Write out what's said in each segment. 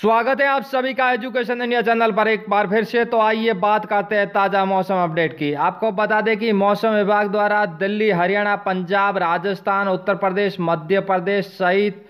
स्वागत है आप सभी का एजुकेशन इंडिया चैनल पर एक बार फिर से तो आइए बात करते हैं ताज़ा मौसम अपडेट की आपको बता दें कि मौसम विभाग द्वारा दिल्ली हरियाणा पंजाब राजस्थान उत्तर प्रदेश मध्य प्रदेश सहित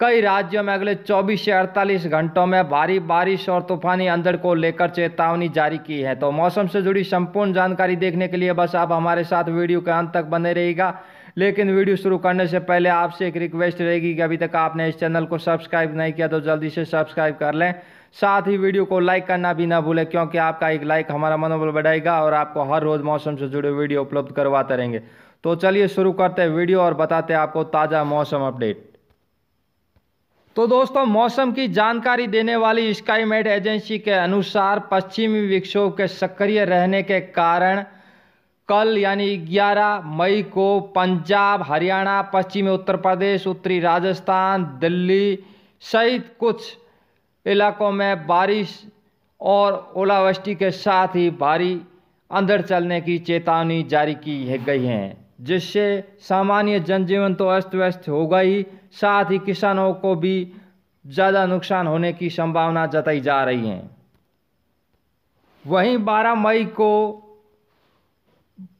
कई राज्यों में अगले 24 से 48 घंटों में भारी बारिश और तूफानी अंधड़ को लेकर चेतावनी जारी की है तो मौसम से जुड़ी संपूर्ण जानकारी देखने के लिए बस आप हमारे साथ वीडियो के अंत तक बने रहेगा लेकिन वीडियो शुरू करने से पहले आपसे एक रिक्वेस्ट रहेगी कि अभी तक आपने इस चैनल को सब्सक्राइब नहीं किया तो जल्दी से सब्सक्राइब कर लें साथ ही वीडियो को लाइक करना भी ना भूलें क्योंकि आपका एक लाइक हमारा मनोबल बढ़ाएगा और आपको हर रोज़ मौसम से जुड़े वीडियो उपलब्ध करवाते रहेंगे तो चलिए शुरू करते हैं वीडियो और बताते हैं आपको ताज़ा मौसम अपडेट तो दोस्तों मौसम की जानकारी देने वाली स्काईमेट एजेंसी के अनुसार पश्चिमी विक्षोभ के सक्रिय रहने के कारण कल यानी 11 मई को पंजाब हरियाणा पश्चिमी उत्तर प्रदेश उत्तरी राजस्थान दिल्ली सहित कुछ इलाकों में बारिश और ओलावृष्टि के साथ ही भारी अंदर चलने की चेतावनी जारी की है गई है जिससे सामान्य जनजीवन तो अस्त व्यस्त होगा ही साथ ही किसानों को भी ज़्यादा नुकसान होने की संभावना जताई जा रही है वहीं 12 मई को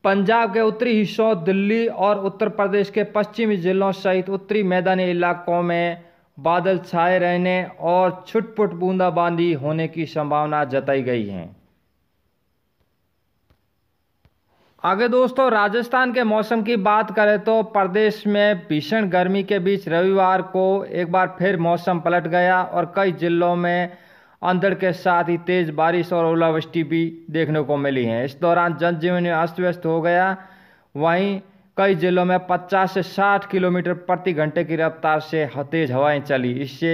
पंजाब के उत्तरी हिस्सों दिल्ली और उत्तर प्रदेश के पश्चिमी जिलों सहित उत्तरी मैदानी इलाकों में बादल छाए रहने और छुटपुट बूंदाबांदी होने की संभावना जताई गई है आगे दोस्तों राजस्थान के मौसम की बात करें तो प्रदेश में भीषण गर्मी के बीच रविवार को एक बार फिर मौसम पलट गया और कई जिलों में अंधड़ के साथ ही तेज़ बारिश और ओलावृष्टि भी देखने को मिली है इस दौरान जनजीवन अस्त व्यस्त हो गया वहीं कई जिलों में 50 से 60 किलोमीटर प्रति घंटे की रफ्तार से तेज़ हवाएं चली इससे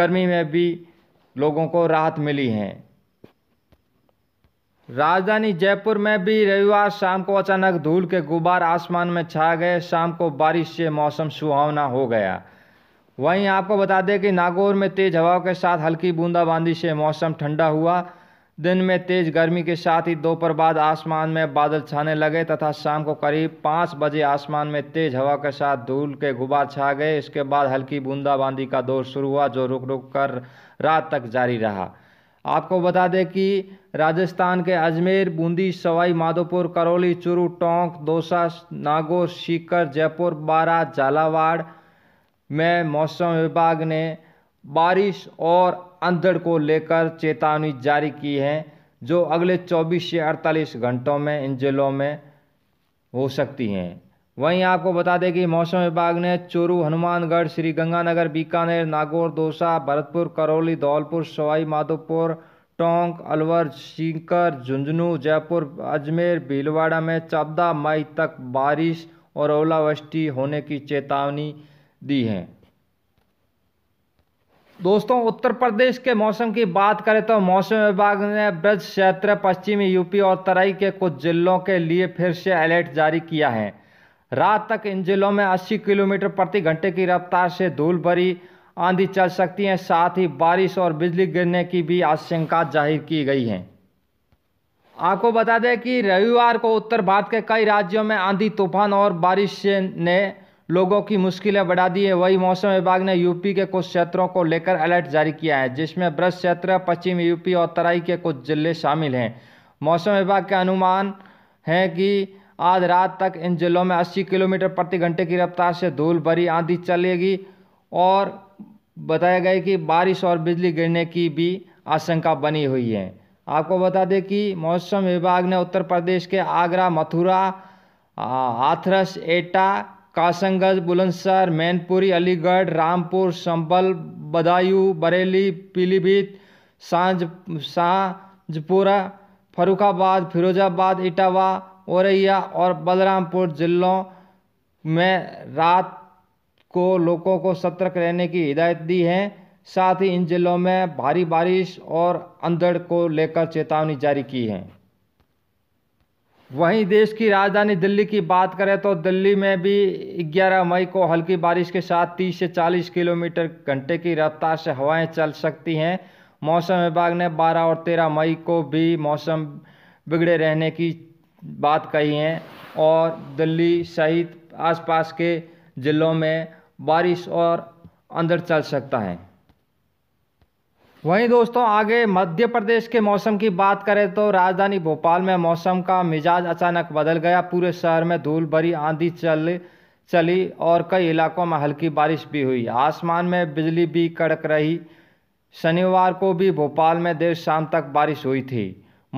गर्मी में भी लोगों को राहत मिली है राजधानी जयपुर में भी रविवार शाम को अचानक धूल के गुब्बार आसमान में छा गए शाम को बारिश से मौसम सुहावना हो गया वहीं आपको बता दें कि नागौर में तेज़ हवाओं के साथ हल्की बूंदाबांदी से मौसम ठंडा हुआ दिन में तेज़ गर्मी के साथ ही दोपहर बाद आसमान में बादल छाने लगे तथा शाम को करीब पाँच बजे आसमान में तेज़ हवा के साथ धूल के गुबार छा गए इसके बाद हल्की बूंदाबांदी का दौर शुरू हुआ जो रुक रुक कर रात तक जारी रहा आपको बता दें कि राजस्थान के अजमेर बूंदी सवाई माधोपुर करौली चुरू टोंक दौसा नागौर सीकर जयपुर बारा झालावाड़ में मौसम विभाग ने बारिश और अंधड़ को लेकर चेतावनी जारी की है जो अगले 24 से 48 घंटों में इन ज़िलों में हो सकती हैं वहीं आपको बता दें कि मौसम विभाग ने चूरू हनुमानगढ़ श्री गंगानगर बीकानेर नागौर दौसा भरतपुर करौली धौलपुर सवाई माधोपुर टोंक अलवर सीकर झुंझुनू जयपुर अजमेर भीलवाड़ा में चौदह मई तक बारिश और ओलावृष्टि होने की चेतावनी दी हैं दोस्तों उत्तर प्रदेश के मौसम की बात करें तो मौसम विभाग ने ब्रज क्षेत्र पश्चिमी यूपी और तराई के कुछ जिलों के लिए फिर से अलर्ट जारी किया है रात तक इन जिलों में 80 किलोमीटर प्रति घंटे की रफ्तार से धूल भरी आंधी चल सकती है साथ ही बारिश और बिजली गिरने की भी आशंका जाहिर की गई है आपको बता दें कि रविवार को उत्तर भारत के कई राज्यों में आंधी तूफान और बारिश ने लोगों की मुश्किलें बढ़ा दी है वही मौसम विभाग ने यूपी के कुछ क्षेत्रों को लेकर अलर्ट जारी किया है जिसमें ब्रज क्षेत्र पश्चिम यूपी और तराई के कुछ जिले शामिल हैं मौसम विभाग के अनुमान है कि आज रात तक इन जिलों में 80 किलोमीटर प्रति घंटे की रफ्तार से धूल भरी आंधी चलेगी और बताया गया कि बारिश और बिजली गिरने की भी आशंका बनी हुई है आपको बता दें कि मौसम विभाग ने उत्तर प्रदेश के आगरा मथुरा हाथरस एटा कासमगंज बुलंदशहर मैनपुरी अलीगढ़ रामपुर संबल बदायूं बरेली पीलीभीत सांझ सांझपुरा फरुखाबाद फिरोजाबाद इटावा औरैया और बलरामपुर जिलों में रात को लोगों को सतर्क रहने की हिदायत दी है साथ ही इन जिलों में भारी बारिश और अंधड़ को लेकर चेतावनी जारी की है वहीं देश की राजधानी दिल्ली की बात करें तो दिल्ली में भी 11 मई को हल्की बारिश के साथ 30 से 40 किलोमीटर घंटे की रफ्तार से हवाएं चल सकती हैं मौसम विभाग ने 12 और 13 मई को भी मौसम बिगड़े रहने की बात कही है और दिल्ली सहित आसपास के ज़िलों में बारिश और अंदर चल सकता है वहीं दोस्तों आगे मध्य प्रदेश के मौसम की बात करें तो राजधानी भोपाल में मौसम का मिजाज अचानक बदल गया पूरे शहर में धूल भरी आंधी चल चली और कई इलाकों में हल्की बारिश भी हुई आसमान में बिजली भी कड़क रही शनिवार को भी भोपाल में देर शाम तक बारिश हुई थी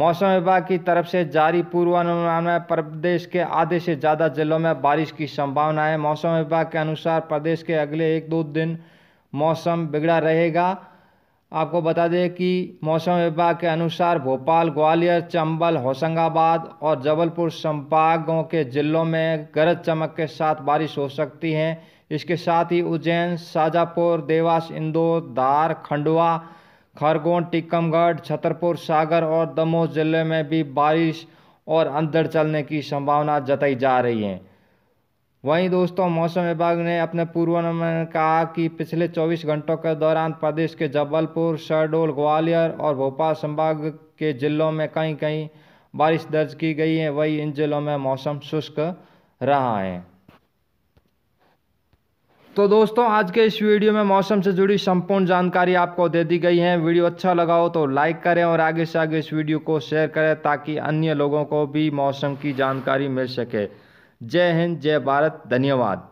मौसम विभाग की तरफ से जारी पूर्वानुमान में प्रदेश के आधे से ज़्यादा जिलों में बारिश की संभावना है मौसम विभाग के अनुसार प्रदेश के अगले एक दो दिन मौसम बिगड़ा रहेगा आपको बता दें कि मौसम विभाग के अनुसार भोपाल ग्वालियर चंबल होशंगाबाद और जबलपुर संभागों के ज़िलों में गरज चमक के साथ बारिश हो सकती है इसके साथ ही उज्जैन शाजापुर देवास इंदौर धार खंडवा खरगोन टीकमगढ़ छतरपुर सागर और दमोह ज़िले में भी बारिश और अंदर चलने की संभावना जताई जा रही है वहीं दोस्तों मौसम विभाग ने अपने पूर्वानुमान में कहा कि पिछले 24 घंटों के दौरान प्रदेश के जबलपुर शहडोल ग्वालियर और भोपाल संभाग के जिलों में कहीं कहीं बारिश दर्ज की गई है वहीं इन जिलों में मौसम शुष्क रहा है तो दोस्तों आज के इस वीडियो में मौसम से जुड़ी संपूर्ण जानकारी आपको दे दी गई है वीडियो अच्छा लगा हो तो लाइक करें और आगे से आगे इस वीडियो को शेयर करें ताकि अन्य लोगों को भी मौसम की जानकारी मिल सके जय हिंद जय भारत धन्यवाद